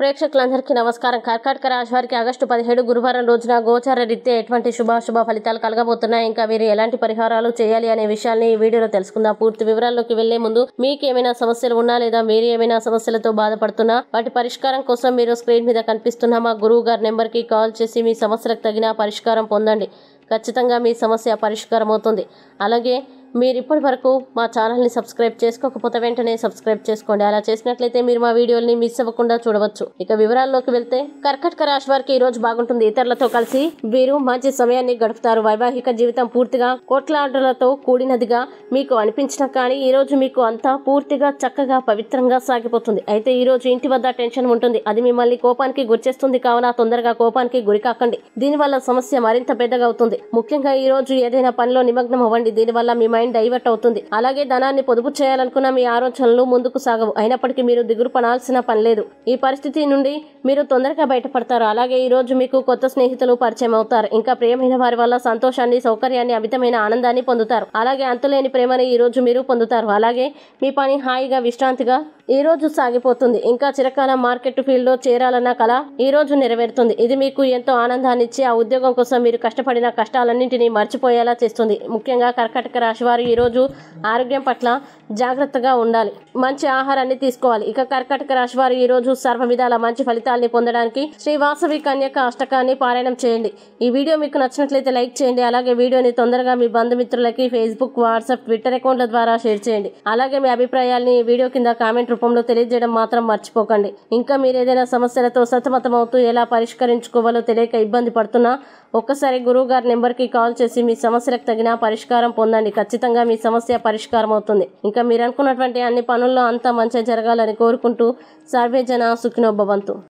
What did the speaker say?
ప్రేక్షకులందరికీ నమస్కారం కర్కాటక రాశి వారికి ఆగస్టు పదిహేడు గురువారం రోజున గోచార రీత్యా ఎటువంటి శుభాశుభ ఫలితాలు కలగబోతున్నాయి ఇంకా మీరు ఎలాంటి పరిహారాలు చేయాలి అనే విషయాన్ని ఈ వీడియోలో తెలుసుకుందాం పూర్తి వివరాల్లోకి వెళ్లే ముందు మీకు ఏమైనా సమస్యలు ఉన్నా లేదా మీరు ఏమైనా సమస్యలతో బాధపడుతున్నా వాటి పరిష్కారం కోసం మీరు స్క్రీన్ మీద కనిపిస్తున్న మా గురువు గారి నెంబర్కి కాల్ చేసి మీ సమస్యలకు తగిన పరిష్కారం పొందండి ఖచ్చితంగా మీ సమస్య పరిష్కారం అవుతుంది అలాగే మీరు ఇప్పటి వరకు మా ఛానల్ని సబ్స్క్రైబ్ చేసుకోకపోతే వెంటనే సబ్స్క్రైబ్ చేసుకోండి అలా చేసినట్లయితే మీరు మా వీడియోని మిస్ అవ్వకుండా చూడవచ్చు ఇక వివరాల్లోకి వెళ్తే కర్కటక రాశి వారికి ఈ రోజు బాగుంటుంది ఇతరులతో కలిసి వీరు మంచి సమయాన్ని గడుపుతారు వైవాహిక జీవితం పూర్తిగా కోట్లాటలతో కూడినదిగా మీకు అనిపించినా కానీ ఈ రోజు మీకు అంతా పూర్తిగా చక్కగా పవిత్రంగా సాగిపోతుంది అయితే ఈ రోజు ఇంటి వద్ద టెన్షన్ ఉంటుంది అది మిమ్మల్ని కోపానికి గురిచేస్తుంది కావున తొందరగా కోపానికి గురికాకండి దీనివల్ల సమస్య మరింత పెద్దగా అవుతుంది ముఖ్యంగా ఈ రోజు ఏదైనా పనిలో నిమగ్నం అవ్వండి దీనివల్ల మీ మైండ్ మైండ్ డైవర్ట్ అవుతుంది అలాగే ధనాన్ని పొదుపు చేయాలనుకున్న మీ ఆలోచనలు ముందుకు సాగవు అయినప్పటికీ మీరు దిగులు పడాల్సిన పని లేదు ఈ పరిస్థితి నుండి మీరు తొందరగా బయటపడతారు అలాగే ఈ రోజు మీకు కొత్త స్నేహితులు పరిచయం అవుతారు ఇంకా ప్రియమైన వారి వల్ల సంతోషాన్ని సౌకర్యాన్ని అమితమైన ఆనందాన్ని పొందుతారు అలాగే అంతులేని ప్రేమని ఈ రోజు మీరు పొందుతారు అలాగే మీ పని హాయిగా విశ్రాంతిగా ఈ రోజు సాగిపోతుంది ఇంకా చిరకాల మార్కెట్ ఫీల్డ్లో చేరాలన్న కళ ఈ రోజు నెరవేరుతుంది ఇది మీకు ఎంతో ఆనందాన్నిచ్చి ఆ ఉద్యోగం కోసం మీరు కష్టపడిన కష్టాలన్నింటినీ మర్చిపోయేలా చేస్తుంది ముఖ్యంగా కర్కాటక రాశి వారు ఈరోజు ఆరోగ్యం పట్ల జాగ్రత్తగా ఉండాలి మంచి ఆహారాన్ని తీసుకోవాలి ఇక కర్కాటక రాశి వారు ఈరోజు సర్వ విధాల మంచి ఫలితాల్ని పొందడానికి శ్రీ వాసవి కన్యక అష్టకాన్ని పారాయణం చేయండి ఈ వీడియో మీకు నచ్చినట్లయితే లైక్ చేయండి అలాగే వీడియోని తొందరగా మీ బంధుమిత్రులకి ఫేస్బుక్ వాట్సాప్ ట్విట్టర్ అకౌంట్ల ద్వారా షేర్ చేయండి అలాగే మీ అభిప్రాయాల్ని వీడియో కింద కామెంట్ రూపంలో తెలియజేయడం మాత్రం మర్చిపోకండి ఇంకా మీరు ఏదైనా సమస్యలతో సతమతమవుతూ ఎలా పరిష్కరించుకోవాలో తెలియక ఇబ్బంది పడుతున్నా ఒక్కసారి గురువు గారి నెంబర్కి కాల్ చేసి మీ సమస్యలకు తగిన పరిష్కారం పొందండి ఖచ్చితంగా మీ సమస్య పరిష్కారం అవుతుంది ఇంకా మీరు అనుకున్నటువంటి అన్ని పనుల్లో అంతా మంచిగా జరగాలని కోరుకుంటూ సర్వేజన సుఖినోభవంతు